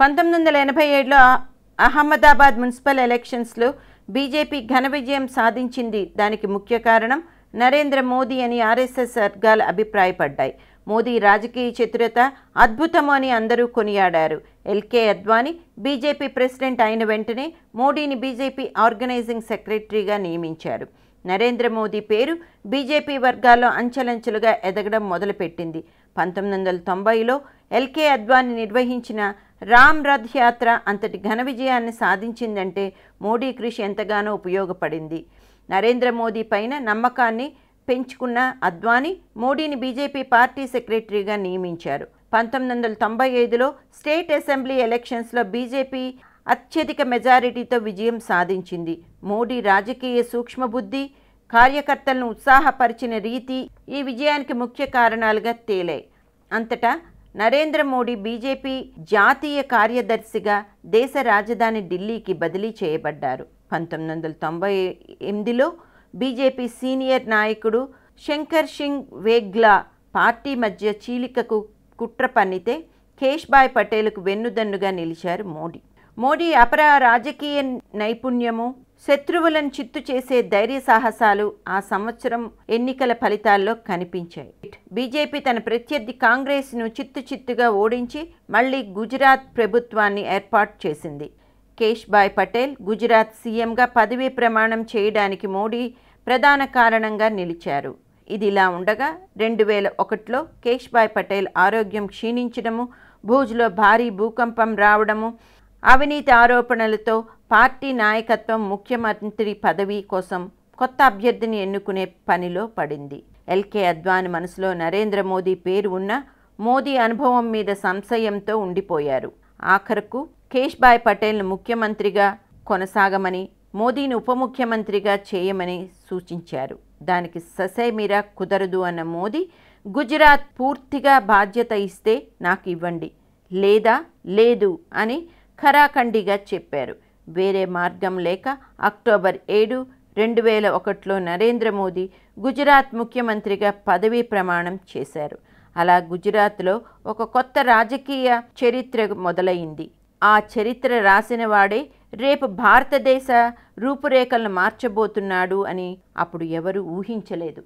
పంతొమ్మిది వందల ఎనభై ఏడులో అహ్మదాబాద్ మున్సిపల్ ఎలక్షన్స్లో బీజేపీ ఘన విజయం సాధించింది దానికి ముఖ్య కారణం నరేంద్ర మోదీ అని ఆర్ఎస్ఎస్ వర్గాలు అభిప్రాయపడ్డాయి మోదీ రాజకీయ చతురత అద్భుతము అని అందరూ కొనియాడారు ఎల్కే అద్వానీ బీజేపీ ప్రెసిడెంట్ అయిన వెంటనే మోడీని బీజేపీ ఆర్గనైజింగ్ సెక్రటరీగా నియమించారు నరేంద్ర మోదీ పేరు బీజేపీ వర్గాల్లో అంచెలంచెలుగా ఎదగడం మొదలుపెట్టింది పంతొమ్మిది వందల తొంభైలో ఎల్కే అద్వానీ నిర్వహించిన రామ్ రథ్ యాత్ర అంతటి ఘన విజయాన్ని సాధించిందంటే మోడీ కృషి ఎంతగానో ఉపయోగపడింది నరేంద్ర మోదీ పైన నమ్మకాన్ని పెంచుకున్న అద్వానీ మోడీని బీజేపీ పార్టీ సెక్రటరీగా నియమించారు పంతొమ్మిది వందల తొంభై ఐదులో స్టేట్ అసెంబ్లీ ఎలక్షన్స్లో బీజేపీ అత్యధిక మెజారిటీతో విజయం సాధించింది మోడీ రాజకీయ సూక్ష్మబుద్ధి కార్యకర్తలను ఉత్సాహపరిచిన రీతి ఈ విజయానికి ముఖ్య కారణాలుగా తేలాయి అంతటా నరేంద్ర మోడీ బీజేపీ జాతీయ కార్యదర్శిగా దేశ రాజధాని ఢిల్లీకి బదిలీ చేయబడ్డారు పంతొమ్మిది వందల తొంభై ఎనిమిదిలో బీజేపీ సీనియర్ నాయకుడు శంకర్ సింగ్ వేగ్లా పార్టీ మధ్య చీలికకు కుట్ర పన్నితే కేశ్భాయ్ పటేల్కు వెన్నుదన్నుగా నిలిచారు మోడీ మోడీ అపర రాజకీయ నైపుణ్యము శత్రువులను చిత్తు చేసే ధైర్య సాహసాలు ఆ సంవత్సరం ఎన్నికల ఫలితాల్లో కనిపించాయి బీజేపీ తన ప్రత్యర్థి కాంగ్రెస్ను చిత్తు చిత్తుగా ఓడించి మళ్లీ గుజరాత్ ప్రభుత్వాన్ని ఏర్పాటు చేసింది కేష్భాయ్ పటేల్ గుజరాత్ సీఎంగా పదవీ ప్రమాణం చేయడానికి మోడీ ప్రధాన కారణంగా నిలిచారు ఇదిలా ఉండగా రెండు వేల ఒకటిలో కేష్భాయ్ పటేల్ ఆరోగ్యం క్షీణించడము భూజ్లో భారీ భూకంపం రావడము అవినీతి ఆరోపణలతో పార్టీ నాయకత్వం ముఖ్యమంత్రి పదవి కోసం కొత్త అభ్యర్థిని ఎన్నుకునే పనిలో పడింది ఎల్కే అద్వాని మనసులో నరేంద్ర మోదీ పేరు ఉన్న మోదీ అనుభవం మీద సంశయంతో ఉండిపోయారు ఆఖరకు కేశ్భాయ్ పటేల్ను ముఖ్యమంత్రిగా కొనసాగమని మోదీని ఉప ముఖ్యమంత్రిగా చేయమని సూచించారు దానికి ససేమిరా కుదరదు అన్న మోదీ గుజరాత్ పూర్తిగా బాధ్యత ఇస్తే నాకు ఇవ్వండి లేదా లేదు అని ఖరాఖండిగా చెప్పారు వేరే మార్గం లేక అక్టోబర్ ఏడు రెండు వేల ఒకటిలో నరేంద్ర మోదీ గుజరాత్ ముఖ్యమంత్రిగా పదవీ ప్రమాణం చేశారు అలా గుజరాత్లో ఒక కొత్త రాజకీయ చరిత్ర మొదలైంది ఆ చరిత్ర రాసిన వాడే రేపు భారతదేశ రూపురేఖలను మార్చబోతున్నాడు అని అప్పుడు ఎవరు ఊహించలేదు